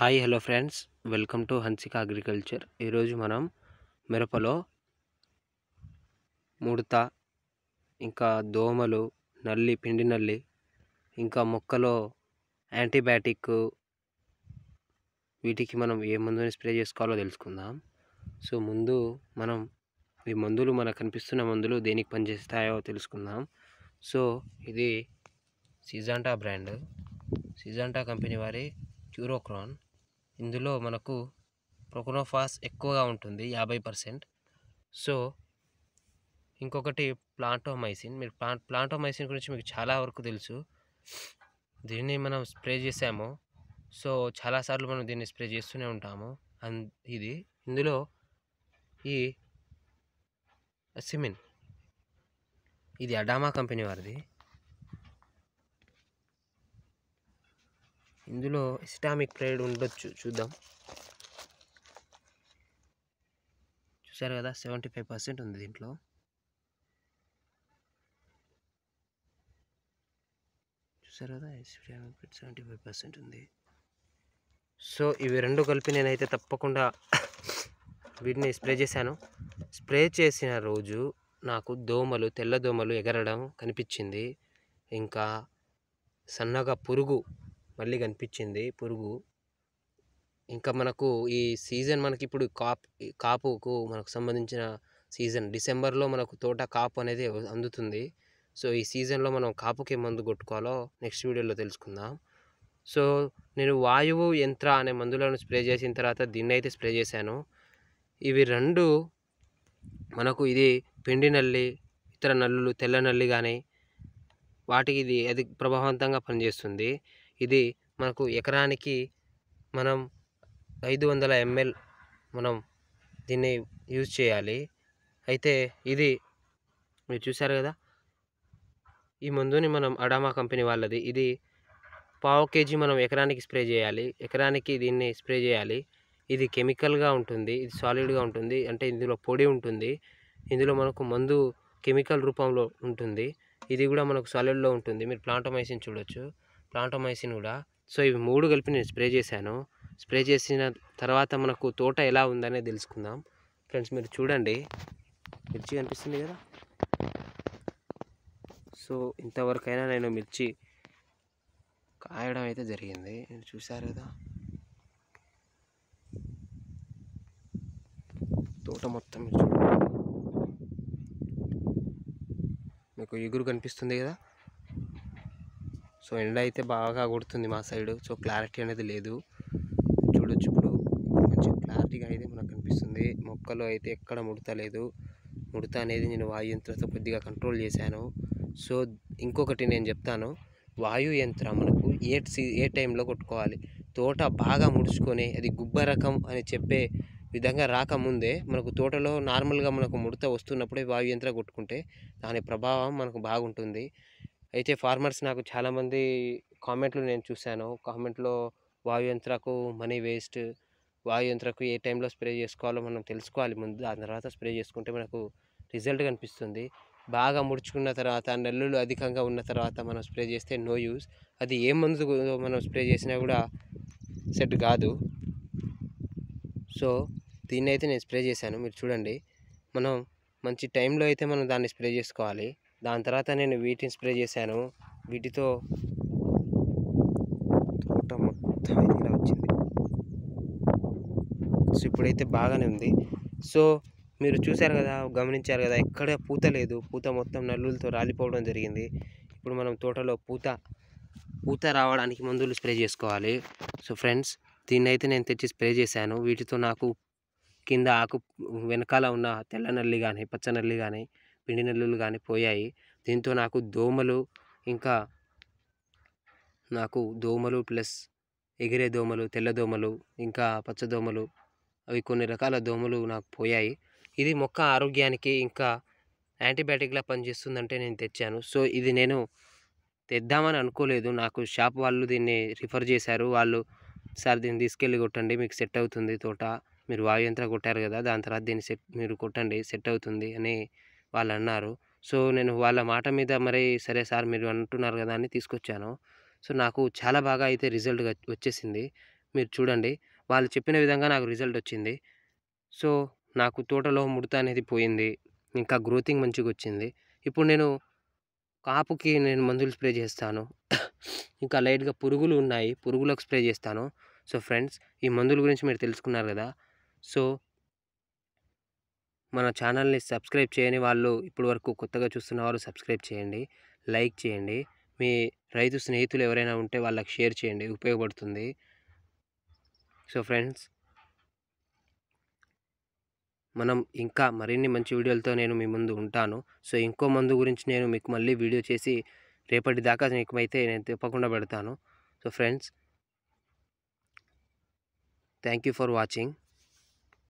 hi hello friends welcome to Hansika agriculture ఈరోజు మనం మిరపలో ముడత ఇంకా దోమలు నల్లి పిండి నల్లి ఇంకా మొక్కలో యాంటీబయాటిక్ వీటికి మనం ఏ మందుని స్ప్రే చేసుకోవాలో తెలుసుకుందాం సో ముందు మనం ఈ మందులు మనకు కనిపిస్తున్న మందులు దేనికి పనిచేస్తాయో తెలుసుకుందాం సో ఇది సిజాంటా బ్రాండ్ సిజాంటా కంపెనీ వారి క్యూరోక్రాన్ ఇందులో మనకు ప్రొకనోఫాస్ ఎక్కువగా ఉంటుంది యాభై పర్సెంట్ సో ఇంకొకటి ప్లాంటోమైసిన్ మీరు ప్లాంట్ ప్లాంటోమైసిన్ గురించి మీకు చాలా వరకు తెలుసు దీన్ని మనం స్ప్రే చేసాము సో చాలాసార్లు మనం దీన్ని స్ప్రే చేస్తూనే ఉంటాము అన్ ఇది ఇందులో ఈ సిమిన్ ఇది అడామా కంపెనీ వారిది ఇందులో ఇస్టామిక్ ప్రేయర్ ఉండొచ్చు చూద్దాం చూసారు కదా సెవెంటీ ఫైవ్ పర్సెంట్ ఉంది దీంట్లో చూసారు కదా సెవెంటీ ఫైవ్ పర్సెంట్ ఉంది సో ఇవి రెండు కలిపి నేనైతే తప్పకుండా వీటిని స్ప్రే చేశాను స్ప్రే చేసిన రోజు నాకు దోమలు తెల్ల దోమలు ఎగరడం కనిపించింది ఇంకా సన్నగా పురుగు మళ్ళీ కనిపించింది పురుగు ఇంకా మనకు ఈ సీజన్ మనకి ఇప్పుడు కాపు కాపుకు మనకు సంబంధించిన సీజన్ డిసెంబర్లో మనకు తోట కాపు అనేది అందుతుంది సో ఈ సీజన్లో మనం కాపుకి మందు కొట్టుకోవాలో నెక్స్ట్ వీడియోలో తెలుసుకుందాం సో నేను వాయువు యంత్ర అనే మందులను స్ప్రే చేసిన తర్వాత దీన్ని అయితే స్ప్రే చేశాను ఇవి రెండు మనకు ఇది పిండి నల్లి ఇతర నల్లులు తెల్ల నల్లి కానీ వాటికి ఇది అది ప్రభావవంతంగా పనిచేస్తుంది ఇది మనకు ఎకరానికి మనం ఐదు వందల ఎంఎల్ మనం దీన్ని యూజ్ చేయాలి అయితే ఇది మీరు చూశారు కదా ఈ మందుని మనం అడామా కంపెనీ వాళ్ళది ఇది పావు కేజీ మనం ఎకరానికి స్ప్రే చేయాలి ఎకరానికి దీన్ని స్ప్రే చేయాలి ఇది కెమికల్గా ఉంటుంది ఇది సాలిడ్గా ఉంటుంది అంటే ఇందులో పొడి ఉంటుంది ఇందులో మనకు మందు కెమికల్ రూపంలో ఉంటుంది ఇది కూడా మనకు సాలిడ్లో ఉంటుంది మీరు ప్లాంటమైసిన్ చూడొచ్చు ప్లాంటోమైసిన్ కూడా సో ఇవి మూడు కలిపి నేను స్ప్రే చేశాను స్ప్రే చేసిన తర్వాత మనకు తోట ఎలా ఉందనే తెలుసుకుందాం ఫ్రెండ్స్ మీరు చూడండి మిర్చి కనిపిస్తుంది కదా సో ఇంతవరకైనా నేను మిర్చి కాయడం అయితే జరిగింది నేను చూశారు కదా తోట మొత్తం మీకు ఎగురు కనిపిస్తుంది కదా సో ఎండ అయితే బాగా కొడుతుంది మా సైడ్ సో క్లారిటీ అనేది లేదు చూడొచ్చు ఇప్పుడు కొంచెం క్లారిటీగా అయితే మనకు కనిపిస్తుంది మొక్కలు అయితే ఎక్కడ ముడతలేదు ముడత అనేది నేను వాయు యంత్రంతో కొద్దిగా కంట్రోల్ చేశాను సో ఇంకొకటి నేను చెప్తాను వాయు యంత్రం మనకు ఏ సీ ఏ టైంలో కొట్టుకోవాలి తోట బాగా ముడుచుకొని అది గుబ్బ రకం అని చెప్పే విధంగా రాకముందే మనకు తోటలో నార్మల్గా మనకు ముడత వస్తున్నప్పుడే వాయు యంత్రం కొట్టుకుంటే దాని ప్రభావం మనకు బాగుంటుంది అయితే ఫార్మర్స్ నాకు చాలామంది కామెంట్లు నేను చూశాను కామెంట్లో వాయుయంత్రకు మనీ వేస్ట్ వాయుయంత్రకు ఏ టైంలో స్ప్రే చేసుకోవాలో మనం తెలుసుకోవాలి ముందు దాని తర్వాత స్ప్రే చేసుకుంటే మనకు రిజల్ట్ కనిపిస్తుంది బాగా ముడుచుకున్న తర్వాత నల్లులు అధికంగా ఉన్న తర్వాత మనం స్ప్రే చేస్తే నో యూస్ అది ఏ మందు మనం స్ప్రే చేసినా కూడా సెట్ కాదు సో దీన్ని అయితే నేను స్ప్రే చేశాను మీరు చూడండి మనం మంచి టైంలో అయితే మనం దాన్ని స్ప్రే చేసుకోవాలి దాని తర్వాత నేను వీటిని స్ప్రే చేశాను వీటితో తోట మొత్తం వచ్చింది సో ఇప్పుడైతే బాగానే ఉంది సో మీరు చూశారు కదా గమనించారు కదా ఎక్కడ పూత లేదు పూత మొత్తం నల్లులతో రాలిపోవడం జరిగింది ఇప్పుడు మనం తోటలో పూత పూత రావడానికి మందులు స్ప్రే చేసుకోవాలి సో ఫ్రెండ్స్ దీన్ని అయితే నేను తెచ్చి స్ప్రే చేశాను వీటితో నాకు కింద ఆకు వెనకాల ఉన్న తెల్ల నల్లి కానీ పచ్చ నల్లి కానీ పిండి నెల్లులు కానీ పోయాయి దీంతో నాకు దోమలు ఇంకా నాకు దోమలు ప్లస్ ఎగిరే దోమలు తెల్ల దోమలు ఇంకా పచ్చ దోమలు అవి కొన్ని రకాల దోమలు నాకు పోయాయి ఇది మొక్క ఆరోగ్యానికి ఇంకా యాంటీబయాటిక్లా పనిచేస్తుందంటే నేను తెచ్చాను సో ఇది నేను తెద్దామని అనుకోలేదు నాకు షాప్ వాళ్ళు దీన్ని రిఫర్ చేశారు వాళ్ళు సార్ దీన్ని తీసుకెళ్ళి కొట్టండి మీకు సెట్ అవుతుంది తోట మీరు వాయుయంత్ర కొట్టారు కదా దాని తర్వాత దీన్ని సెట్ మీరు కొట్టండి సెట్ అవుతుంది అని వాళ్ళు అన్నారు సో నేను వాళ్ళ మాట మీద మరి సరే సార్ మీరు అంటున్నారు కదా అని తీసుకొచ్చాను సో నాకు చాలా బాగా అయితే రిజల్ట్ వచ్చేసింది మీరు చూడండి వాళ్ళు చెప్పిన విధంగా నాకు రిజల్ట్ వచ్చింది సో నాకు తోటలో ముడత అనేది పోయింది ఇంకా గ్రోతింగ్ మంచిగా వచ్చింది ఇప్పుడు నేను కాపుకి నేను మందులు స్ప్రే చేస్తాను ఇంకా లైట్గా పురుగులు ఉన్నాయి పురుగులకు స్ప్రే చేస్తాను సో ఫ్రెండ్స్ ఈ మందుల గురించి మీరు తెలుసుకున్నారు కదా సో మన ఛానల్ని సబ్స్క్రైబ్ చేయని వాళ్ళు ఇప్పటి వరకు కొత్తగా చూస్తున్న వాళ్ళు సబ్స్క్రైబ్ చేయండి లైక్ చేయండి మీ రైతు స్నేహితులు ఎవరైనా ఉంటే వాళ్ళకి షేర్ చేయండి ఉపయోగపడుతుంది సో ఫ్రెండ్స్ మనం ఇంకా మరిన్ని మంచి వీడియోలతో నేను మీ ముందు ఉంటాను సో ఇంకో మందు గురించి నేను మీకు మళ్ళీ వీడియో చేసి రేపటి దాకా మీకు అయితే నేను తప్పకుండా పెడతాను so friends thank you for watching